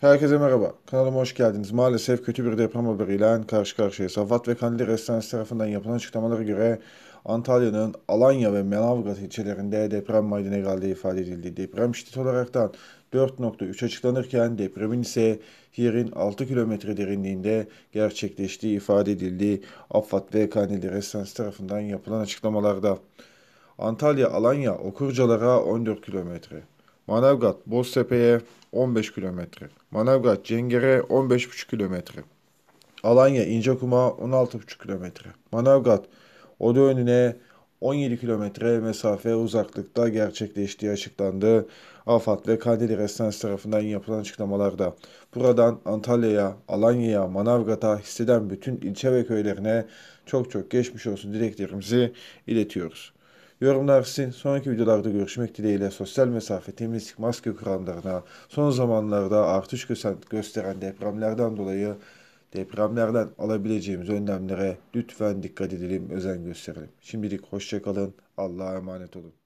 Herkese merhaba. Kanalıma hoş geldiniz. Maalesef kötü bir deprem haberiyle karşı karşıya. Afat ve Kandil Restanesi tarafından yapılan açıklamalara göre Antalya'nın Alanya ve Manavgat ilçelerinde deprem meydana geldiği ifade edildi. Deprem şiddet olaraktan 4.3 açıklanırken depremin ise yerin 6 kilometre derinliğinde gerçekleştiği ifade edildi. Afat ve Kandil Restanesi tarafından yapılan açıklamalarda. Antalya, Alanya, Okurcalara 14 kilometre. Manavgat Boztepe'ye 15 km. Manavgat Cengere 15,5 km. Alanya İncekum'a 16,5 km. Manavgat Odeönü'ne 17 kilometre mesafe uzaklıkta gerçekleştiği açıklandı. AFAD ve Kandili Restans tarafından yapılan açıklamalarda buradan Antalya'ya, Alanya'ya, Manavgat'a hisseden bütün ilçe ve köylerine çok çok geçmiş olsun dileklerimizi iletiyoruz. Yorumlar sizin. Sonraki videolarda görüşmek dileğiyle sosyal mesafe, temizlik, maske kurallarına, son zamanlarda artış gösteren depremlerden dolayı depremlerden alabileceğimiz önlemlere lütfen dikkat edelim, özen gösterelim. Şimdilik hoşçakalın, Allah'a emanet olun.